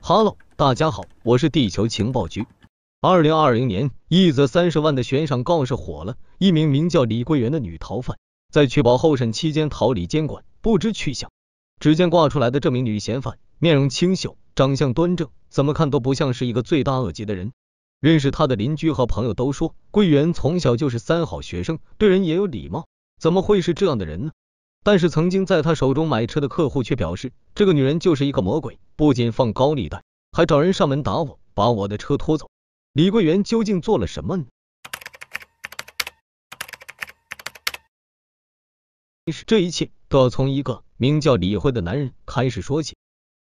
Hello，大家好，我是地球情报局。二零二零年，一则三十万的悬赏告示火了。一名名叫李桂元的女逃犯，在取保候审期间逃离监管，不知去向。只见挂出来的这名女嫌犯，面容清秀，长相端正，怎么看都不像是一个罪大恶极的人。认识她的邻居和朋友都说，桂元从小就是三好学生，对人也有礼貌，怎么会是这样的人呢？但是曾经在他手中买车的客户却表示，这个女人就是一个魔鬼，不仅放高利贷，还找人上门打我，把我的车拖走。李桂元究竟做了什么呢？这一切都要从一个名叫李辉的男人开始说起。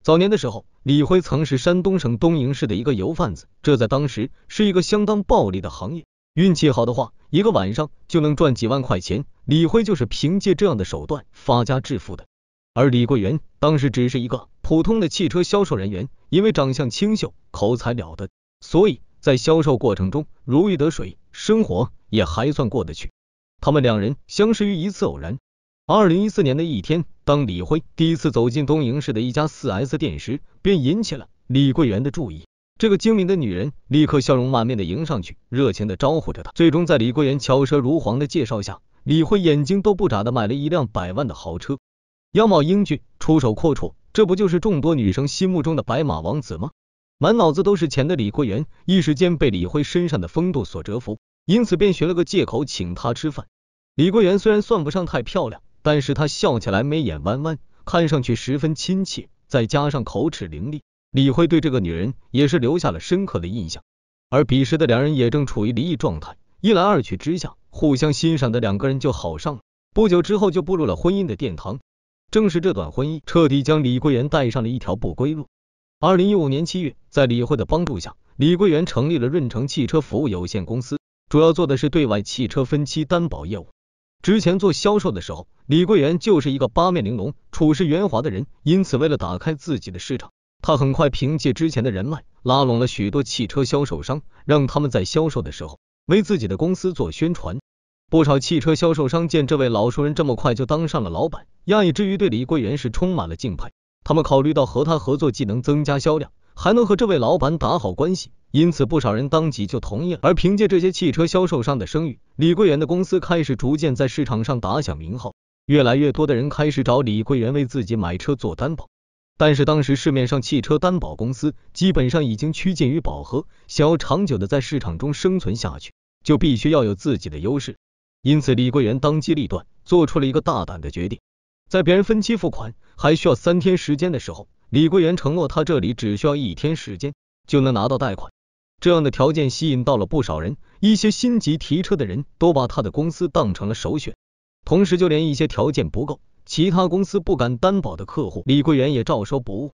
早年的时候，李辉曾是山东省东营市的一个油贩子，这在当时是一个相当暴利的行业。运气好的话，一个晚上就能赚几万块钱。李辉就是凭借这样的手段发家致富的。而李桂元当时只是一个普通的汽车销售人员，因为长相清秀，口才了得，所以在销售过程中如鱼得水，生活也还算过得去。他们两人相识于一次偶然。二零一四年的一天，当李辉第一次走进东营市的一家四 S 店时，便引起了李桂元的注意。这个精明的女人立刻笑容满面的迎上去，热情的招呼着他。最终，在李桂元巧舌如簧的介绍下，李辉眼睛都不眨的买了一辆百万的豪车。样貌英俊，出手阔绰，这不就是众多女生心目中的白马王子吗？满脑子都是钱的李桂元，一时间被李辉身上的风度所折服，因此便寻了个借口请他吃饭。李桂元虽然算不上太漂亮，但是她笑起来眉眼弯弯，看上去十分亲切，再加上口齿伶俐。李辉对这个女人也是留下了深刻的印象，而彼时的两人也正处于离异状态，一来二去之下，互相欣赏的两个人就好上了，不久之后就步入了婚姻的殿堂。正是这段婚姻彻底将李桂元带上了一条不归路。二零一五年七月，在李慧的帮助下，李桂元成立了润城汽车服务有限公司，主要做的是对外汽车分期担保业务。之前做销售的时候，李桂元就是一个八面玲珑、处事圆滑的人，因此为了打开自己的市场。他很快凭借之前的人脉拉拢了许多汽车销售商，让他们在销售的时候为自己的公司做宣传。不少汽车销售商见这位老熟人这么快就当上了老板，压抑之余对李贵元是充满了敬佩。他们考虑到和他合作既能增加销量，还能和这位老板打好关系，因此不少人当即就同意了。而凭借这些汽车销售商的声誉，李贵元的公司开始逐渐在市场上打响名号，越来越多的人开始找李贵元为自己买车做担保。但是当时市面上汽车担保公司基本上已经趋近于饱和，想要长久的在市场中生存下去，就必须要有自己的优势。因此，李桂元当机立断，做出了一个大胆的决定。在别人分期付款还需要三天时间的时候，李桂元承诺他这里只需要一天时间就能拿到贷款。这样的条件吸引到了不少人，一些心急提车的人都把他的公司当成了首选。同时，就连一些条件不够。其他公司不敢担保的客户，李桂元也照收不误。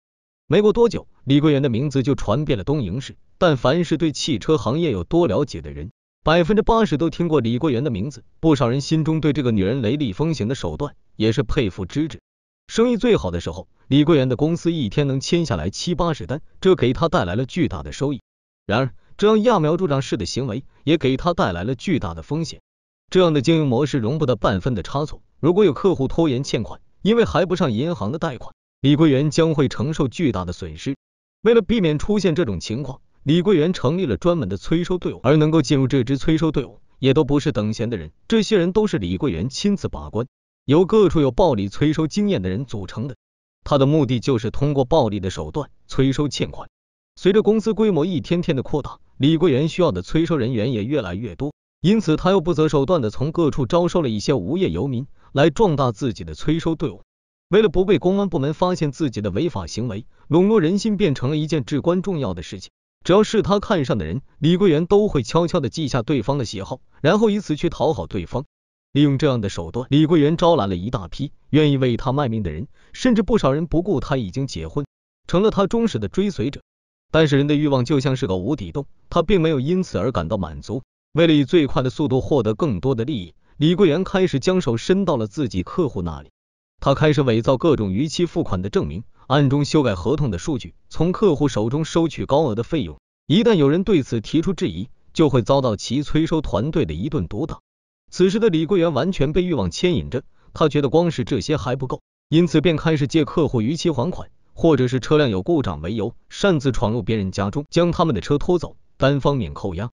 没过多久，李桂元的名字就传遍了东营市。但凡是对汽车行业有多了解的人，百分之八十都听过李桂元的名字。不少人心中对这个女人雷厉风行的手段也是佩服之至。生意最好的时候，李桂元的公司一天能签下来七八十单，这给他带来了巨大的收益。然而，这样揠苗助长式的行为也给他带来了巨大的风险。这样的经营模式容不得半分的差错。如果有客户拖延欠款，因为还不上银行的贷款，李桂元将会承受巨大的损失。为了避免出现这种情况，李桂元成立了专门的催收队伍，而能够进入这支催收队伍，也都不是等闲的人。这些人都是李桂元亲自把关，由各处有暴力催收经验的人组成的。他的目的就是通过暴力的手段催收欠款。随着公司规模一天天的扩大，李桂元需要的催收人员也越来越多。因此，他又不择手段的从各处招收了一些无业游民，来壮大自己的催收队伍。为了不被公安部门发现自己的违法行为，笼络人心变成了一件至关重要的事情。只要是他看上的人，李桂元都会悄悄的记下对方的喜好，然后以此去讨好对方。利用这样的手段，李桂元招来了一大批愿意为他卖命的人，甚至不少人不顾他已经结婚，成了他忠实的追随者。但是，人的欲望就像是个无底洞，他并没有因此而感到满足。为了以最快的速度获得更多的利益，李桂元开始将手伸到了自己客户那里。他开始伪造各种逾期付款的证明，暗中修改合同的数据，从客户手中收取高额的费用。一旦有人对此提出质疑，就会遭到其催收团队的一顿毒打。此时的李桂元完全被欲望牵引着，他觉得光是这些还不够，因此便开始借客户逾期还款或者是车辆有故障为由，擅自闯入别人家中，将他们的车拖走，单方面扣押。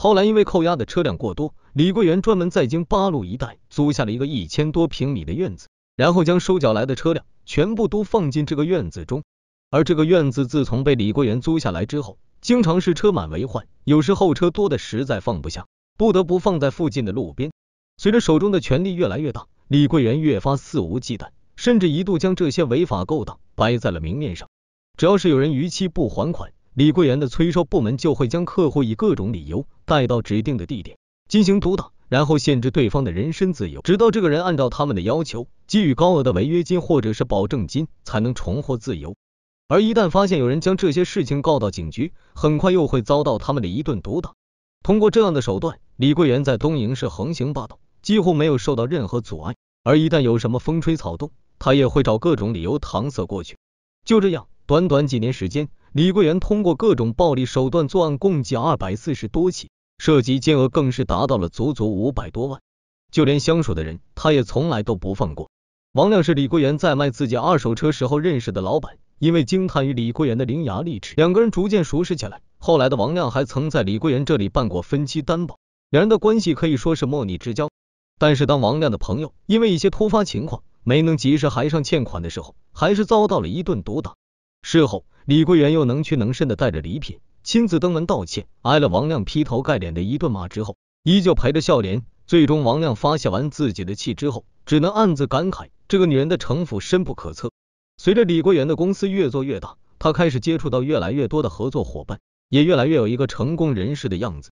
后来因为扣押的车辆过多，李桂元专门在京八路一带租下了一个一千多平米的院子，然后将收缴来的车辆全部都放进这个院子中。而这个院子自从被李桂元租下来之后，经常是车满为患，有时候车多的实在放不下，不得不放在附近的路边。随着手中的权力越来越大，李桂元越发肆无忌惮，甚至一度将这些违法勾当摆在了明面上。只要是有人逾期不还款。李桂元的催收部门就会将客户以各种理由带到指定的地点进行毒打，然后限制对方的人身自由，直到这个人按照他们的要求给予高额的违约金或者是保证金，才能重获自由。而一旦发现有人将这些事情告到警局，很快又会遭到他们的一顿毒打。通过这样的手段，李桂元在东营市横行霸道，几乎没有受到任何阻碍。而一旦有什么风吹草动，他也会找各种理由搪塞过去。就这样。短短几年时间，李桂元通过各种暴力手段作案，共计二百四十多起，涉及金额更是达到了足足五百多万。就连相熟的人，他也从来都不放过。王亮是李桂元在卖自己二手车时候认识的老板，因为惊叹于李桂元的伶牙俐齿，两个人逐渐熟识起来。后来的王亮还曾在李桂元这里办过分期担保，两人的关系可以说是莫逆之交。但是当王亮的朋友因为一些突发情况没能及时还上欠款的时候，还是遭到了一顿毒打。事后，李桂元又能屈能伸的带着礼品亲自登门道歉，挨了王亮劈头盖脸的一顿骂之后，依旧陪着笑脸。最终，王亮发泄完自己的气之后，只能暗自感慨这个女人的城府深不可测。随着李桂元的公司越做越大，他开始接触到越来越多的合作伙伴，也越来越有一个成功人士的样子。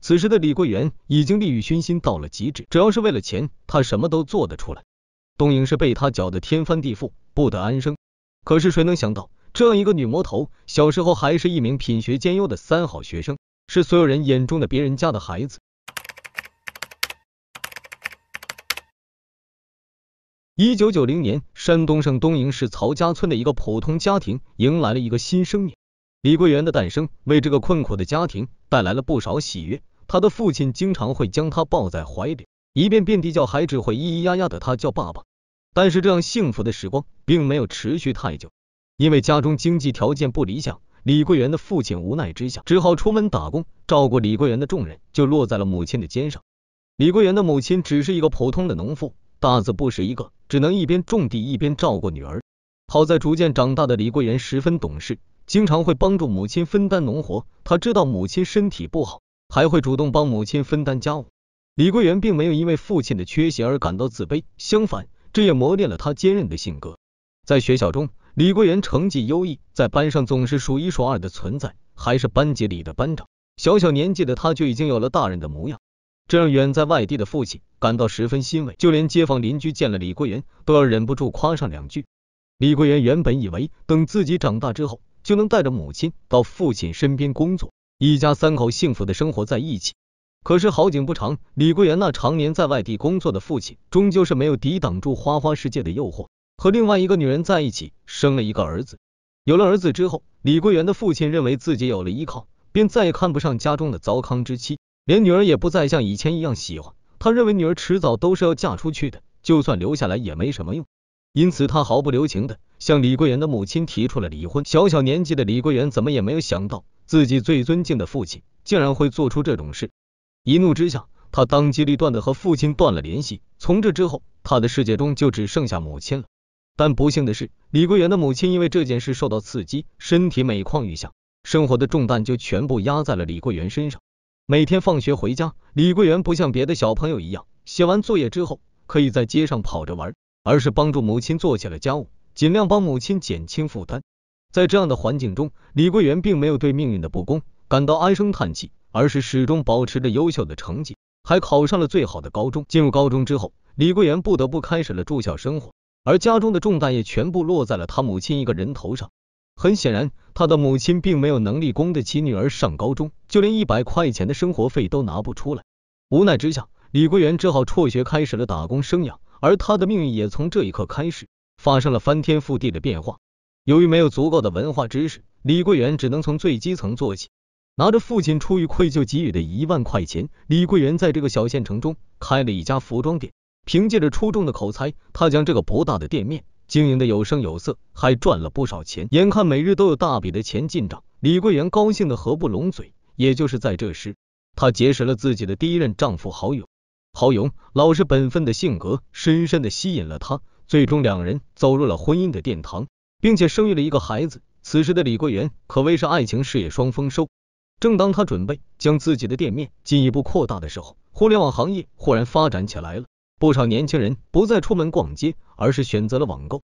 此时的李桂元已经利欲熏心到了极致，只要是为了钱，他什么都做得出来。东营是被他搅得天翻地覆，不得安生。可是谁能想到？这样一个女魔头，小时候还是一名品学兼优的三好学生，是所有人眼中的别人家的孩子。一九九零年，山东省东营市曹家村的一个普通家庭迎来了一个新生命——李桂元的诞生，为这个困苦的家庭带来了不少喜悦。他的父亲经常会将他抱在怀里，一遍遍地叫孩子会咿咿呀呀的，他叫爸爸。但是，这样幸福的时光并没有持续太久。因为家中经济条件不理想，李桂元的父亲无奈之下只好出门打工，照顾李桂元的重任就落在了母亲的肩上。李桂元的母亲只是一个普通的农妇，大字不识一个，只能一边种地一边照顾女儿。好在逐渐长大的李桂元十分懂事，经常会帮助母亲分担农活。他知道母亲身体不好，还会主动帮母亲分担家务。李桂元并没有因为父亲的缺席而感到自卑，相反，这也磨练了他坚韧的性格。在学校中。李桂元成绩优异，在班上总是数一数二的存在，还是班级里的班长。小小年纪的他就已经有了大人的模样，这让远在外地的父亲感到十分欣慰。就连街坊邻居见了李桂元，都要忍不住夸上两句。李桂元原本以为等自己长大之后，就能带着母亲到父亲身边工作，一家三口幸福的生活在一起。可是好景不长，李桂元那常年在外地工作的父亲，终究是没有抵挡住花花世界的诱惑。和另外一个女人在一起，生了一个儿子。有了儿子之后，李桂元的父亲认为自己有了依靠，便再也看不上家中的糟糠之妻，连女儿也不再像以前一样喜欢。他认为女儿迟早都是要嫁出去的，就算留下来也没什么用。因此，他毫不留情的向李桂元的母亲提出了离婚。小小年纪的李桂元怎么也没有想到，自己最尊敬的父亲竟然会做出这种事。一怒之下，他当机立断的和父亲断了联系。从这之后，他的世界中就只剩下母亲了。但不幸的是，李桂元的母亲因为这件事受到刺激，身体每况愈下，生活的重担就全部压在了李桂元身上。每天放学回家，李桂元不像别的小朋友一样，写完作业之后可以在街上跑着玩，而是帮助母亲做起了家务，尽量帮母亲减轻负担。在这样的环境中，李桂元并没有对命运的不公感到唉声叹气，而是始终保持着优秀的成绩，还考上了最好的高中。进入高中之后，李桂元不得不开始了住校生活。而家中的重担也全部落在了他母亲一个人头上。很显然，他的母亲并没有能力供得起女儿上高中，就连一百块钱的生活费都拿不出来。无奈之下，李桂元只好辍学，开始了打工生涯。而他的命运也从这一刻开始发生了翻天覆地的变化。由于没有足够的文化知识，李桂元只能从最基层做起。拿着父亲出于愧疚给予的一万块钱，李桂元在这个小县城中开了一家服装店。凭借着出众的口才，他将这个不大的店面经营的有声有色，还赚了不少钱。眼看每日都有大笔的钱进账，李桂元高兴的合不拢嘴。也就是在这时，她结识了自己的第一任丈夫好勇。好勇老实本分的性格深深的吸引了她，最终两人走入了婚姻的殿堂，并且生育了一个孩子。此时的李桂元可谓是爱情事业双丰收。正当他准备将自己的店面进一步扩大的时候，互联网行业忽然发展起来了。不少年轻人不再出门逛街，而是选择了网购，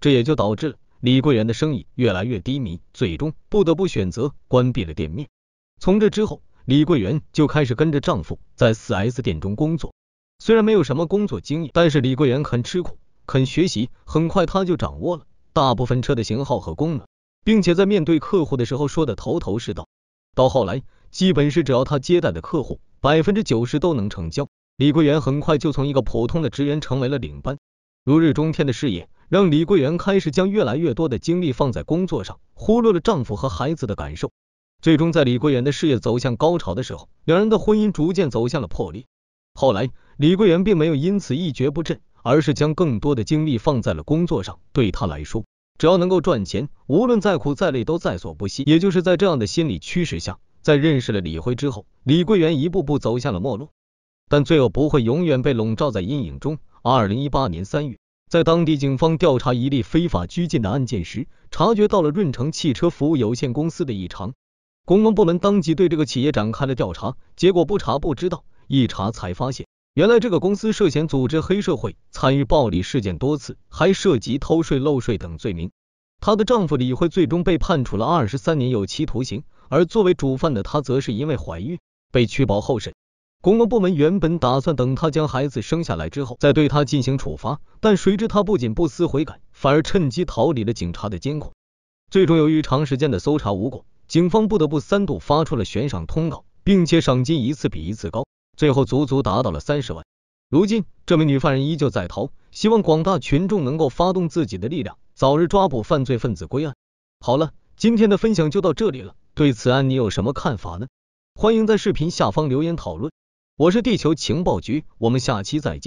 这也就导致了李桂元的生意越来越低迷，最终不得不选择关闭了店面。从这之后，李桂元就开始跟着丈夫在 4S 店中工作，虽然没有什么工作经验，但是李桂元肯吃苦，肯学习，很快他就掌握了大部分车的型号和功能，并且在面对客户的时候说的头头是道。到后来，基本是只要他接待的客户，百分之九十都能成交。李桂元很快就从一个普通的职员成为了领班，如日中天的事业让李桂元开始将越来越多的精力放在工作上，忽略了丈夫和孩子的感受。最终，在李桂元的事业走向高潮的时候，两人的婚姻逐渐走向了破裂。后来，李桂元并没有因此一蹶不振，而是将更多的精力放在了工作上。对他来说，只要能够赚钱，无论再苦再累都在所不惜。也就是在这样的心理驱使下，在认识了李辉之后，李桂元一步步走向了没落。但罪恶不会永远被笼罩在阴影中。二零一八年三月，在当地警方调查一例非法拘禁的案件时，察觉到了润城汽车服务有限公司的异常。公安部门当即对这个企业展开了调查，结果不查不知道，一查才发现，原来这个公司涉嫌组织黑社会、参与暴力事件多次，还涉及偷税漏税等罪名。她的丈夫李慧最终被判处了二十三年有期徒刑，而作为主犯的她则是因为怀孕被取保候审。公安部门原本打算等他将孩子生下来之后，再对他进行处罚，但谁知他不仅不思悔改，反而趁机逃离了警察的监控。最终，由于长时间的搜查无果，警方不得不三度发出了悬赏通告，并且赏金一次比一次高，最后足足达到了三十万。如今，这名女犯人依旧在逃，希望广大群众能够发动自己的力量，早日抓捕犯罪分子归案。好了，今天的分享就到这里了。对此案你有什么看法呢？欢迎在视频下方留言讨论。我是地球情报局，我们下期再见。